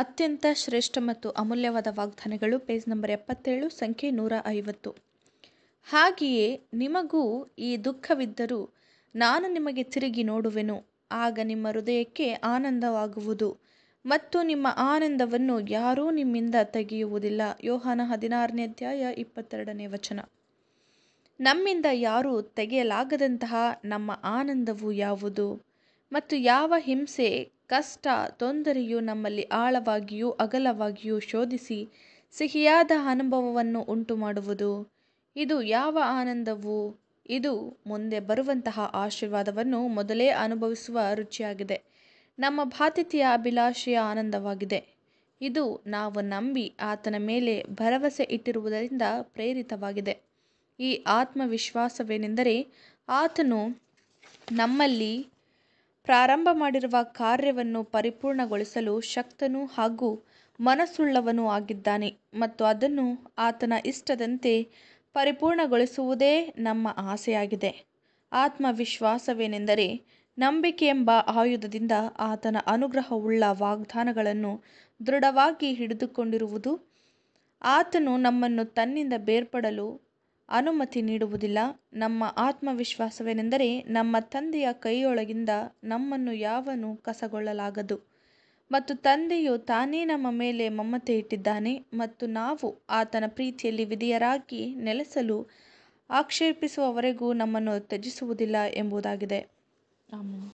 ಅತ್ಯಂತ ಶ್ರೇಷ್ಠ ಮತ್ತು ಅಮೂಲ್ಯವಾದ ವಾಗ್ದಾನಗಳು ಪೇಜ್ ನಂಬರ್ ಎಪ್ಪತ್ತೇಳು ಸಂಖ್ಯೆ ನೂರ ಐವತ್ತು ಹಾಗೆಯೇ ನಿಮಗೂ ಈ ದುಃಖವಿದ್ದರೂ ನಾನು ನಿಮಗೆ ತಿರುಗಿ ನೋಡುವೆನು ಆಗ ನಿಮ್ಮ ಹೃದಯಕ್ಕೆ ಆನಂದವಾಗುವುದು ಮತ್ತು ನಿಮ್ಮ ಆನಂದವನ್ನು ಯಾರೂ ನಿಮ್ಮಿಂದ ತೆಗೆಯುವುದಿಲ್ಲ ಯೋಹಾನ ಹದಿನಾರನೇ ಅಧ್ಯಾಯ ಇಪ್ಪತ್ತೆರಡನೇ ವಚನ ನಮ್ಮಿಂದ ಯಾರೂ ತೆಗೆಯಲಾಗದಂತಹ ನಮ್ಮ ಆನಂದವು ಯಾವುದು ಮತ್ತು ಯಾವ ಹಿಂಸೆ ಕಷ್ಟ ತೊಂದರೆಯು ನಮ್ಮಲ್ಲಿ ಆಳವಾಗಿಯೂ ಅಗಲವಾಗಿಯೂ ಶೋಧಿಸಿ ಸಿಹಿಯಾದ ಅನುಭವವನ್ನು ಉಂಟು ಮಾಡುವುದು ಇದು ಯಾವ ಆನಂದವು ಇದು ಮುಂದೆ ಬರುವಂತಹ ಆಶೀರ್ವಾದವನ್ನು ಮೊದಲೇ ಅನುಭವಿಸುವ ರುಚಿಯಾಗಿದೆ ನಮ್ಮ ಭಾತಿಥಿಯ ಅಭಿಲಾಷೆಯ ಆನಂದವಾಗಿದೆ ಇದು ನಾವು ನಂಬಿ ಆತನ ಮೇಲೆ ಭರವಸೆ ಇಟ್ಟಿರುವುದರಿಂದ ಪ್ರೇರಿತವಾಗಿದೆ ಈ ಆತ್ಮವಿಶ್ವಾಸವೇನೆಂದರೆ ಆತನು ನಮ್ಮಲ್ಲಿ ಪ್ರಾರಂಭ ಮಾಡಿರುವ ಕಾರ್ಯವನ್ನು ಪರಿಪೂರ್ಣಗೊಳಿಸಲು ಶಕ್ತನು ಹಾಗೂ ಮನಸ್ಸುಳ್ಳವನು ಆಗಿದ್ದಾನೆ ಮತ್ತು ಅದನ್ನು ಆತನ ಇಷ್ಟದಂತೆ ಪರಿಪೂರ್ಣಗೊಳಿಸುವುದೇ ನಮ್ಮ ಆಸೆಯಾಗಿದೆ ಆತ್ಮವಿಶ್ವಾಸವೇನೆಂದರೆ ನಂಬಿಕೆ ಎಂಬ ಆಯುಧದಿಂದ ಆತನ ಅನುಗ್ರಹವುಳ್ಳ ವಾಗ್ದಾನಗಳನ್ನು ದೃಢವಾಗಿ ಹಿಡಿದುಕೊಂಡಿರುವುದು ಆತನು ನಮ್ಮನ್ನು ತನ್ನಿಂದ ಬೇರ್ಪಡಲು ಅನುಮತಿ ನೀಡುವುದಿಲ್ಲ ನಮ್ಮ ಆತ್ಮವಿಶ್ವಾಸವೇನೆಂದರೆ ನಮ್ಮ ತಂದೆಯ ಕೈಯೊಳಗಿಂದ ನಮ್ಮನ್ನು ಯಾವನು ಕಸಗೊಳ್ಳಲಾಗದು ಮತ್ತು ತಂದೆಯು ತಾನೇ ನಮ್ಮ ಮೇಲೆ ಮಮ್ಮತೆ ಇಟ್ಟಿದ್ದಾನೆ ಮತ್ತು ನಾವು ಆತನ ಪ್ರೀತಿಯಲ್ಲಿ ವಿಧಿಯರಾಗಿ ನೆಲೆಸಲು ಆಕ್ಷೇಪಿಸುವವರೆಗೂ ನಮ್ಮನ್ನು ತ್ಯಜಿಸುವುದಿಲ್ಲ ಎಂಬುದಾಗಿದೆ